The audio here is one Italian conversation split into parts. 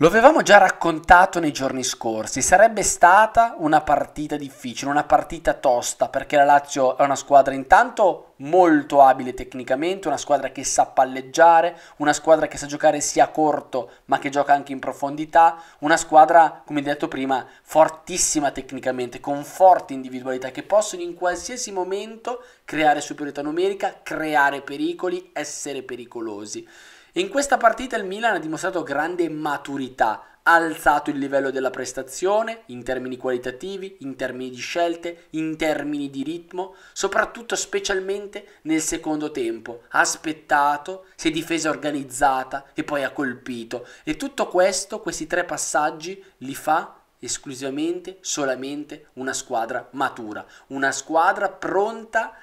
Lo avevamo già raccontato nei giorni scorsi, sarebbe stata una partita difficile, una partita tosta, perché la Lazio è una squadra intanto molto abile tecnicamente, una squadra che sa palleggiare, una squadra che sa giocare sia a corto ma che gioca anche in profondità, una squadra, come detto prima, fortissima tecnicamente, con forti individualità che possono in qualsiasi momento creare superiorità numerica, creare pericoli, essere pericolosi. In questa partita il Milan ha dimostrato grande maturità, ha alzato il livello della prestazione in termini qualitativi, in termini di scelte, in termini di ritmo, soprattutto specialmente nel secondo tempo. Ha aspettato, si è difesa organizzata e poi ha colpito. E tutto questo, questi tre passaggi, li fa esclusivamente, solamente una squadra matura, una squadra pronta a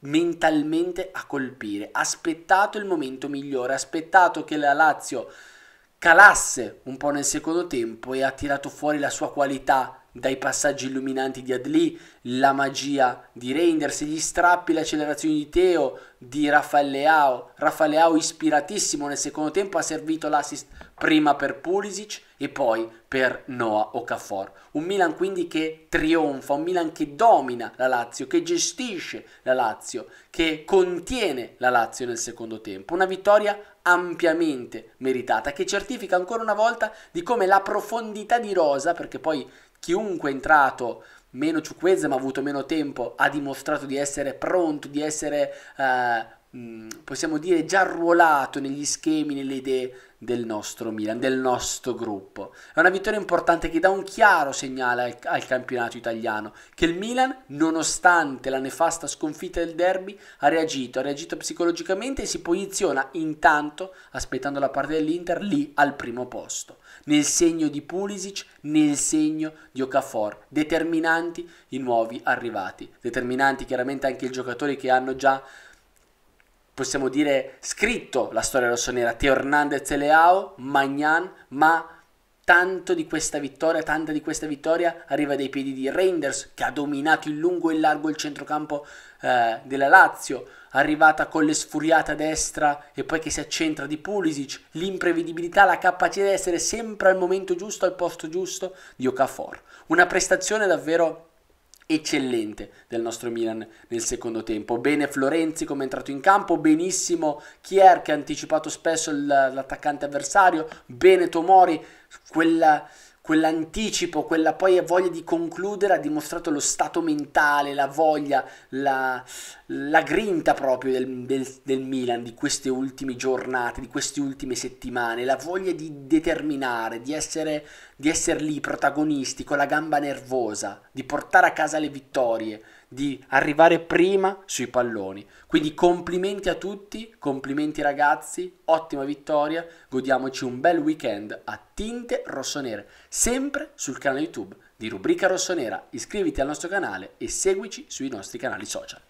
mentalmente a colpire, aspettato il momento migliore, aspettato che la Lazio calasse un po' nel secondo tempo e ha tirato fuori la sua qualità dai passaggi illuminanti di Adli, la magia di Reinders, gli strappi, le accelerazioni di Teo, di Rafael Leao. Rafael Leao ispiratissimo nel secondo tempo ha servito l'assist prima per Pulisic e poi per Noah Okafor. Un Milan quindi che trionfa, un Milan che domina la Lazio, che gestisce la Lazio, che contiene la Lazio nel secondo tempo. Una vittoria ampiamente meritata che certifica ancora una volta di come la profondità di rosa, perché poi chiunque è entrato meno Ciuquezza ma ha avuto meno tempo ha dimostrato di essere pronto, di essere eh, Mm, possiamo dire già arruolato negli schemi, nelle idee del nostro Milan, del nostro gruppo. È una vittoria importante che dà un chiaro segnale al, al campionato italiano, che il Milan, nonostante la nefasta sconfitta del derby, ha reagito, ha reagito psicologicamente e si posiziona intanto, aspettando la parte dell'Inter, lì al primo posto, nel segno di Pulisic, nel segno di Okafor, determinanti i nuovi arrivati, determinanti chiaramente anche i giocatori che hanno già possiamo dire, scritto la storia rossonera, Teo Hernandez e Leao, Magnan, ma tanto di questa vittoria, tanta di questa vittoria arriva dai piedi di Reinders che ha dominato in lungo e in largo il centrocampo eh, della Lazio, arrivata con le sfuriate a destra e poi che si accentra di Pulisic, l'imprevedibilità, la capacità di essere sempre al momento giusto, al posto giusto di Okafor. Una prestazione davvero eccellente del nostro Milan nel secondo tempo. Bene Florenzi come è entrato in campo, benissimo Kier che ha anticipato spesso l'attaccante avversario, bene Tomori, quella quell'anticipo, quella poi voglia di concludere ha dimostrato lo stato mentale, la voglia, la, la grinta proprio del, del, del, Milan di queste ultime giornate, di queste ultime settimane, la voglia di determinare, di essere, di essere lì protagonisti con la gamba nervosa, di portare a casa le vittorie, di arrivare prima sui palloni. Quindi complimenti a tutti, complimenti ragazzi, ottima vittoria, godiamoci un bel weekend a tinte rossonere, sempre sul canale YouTube di Rubrica Rossonera. Iscriviti al nostro canale e seguici sui nostri canali social.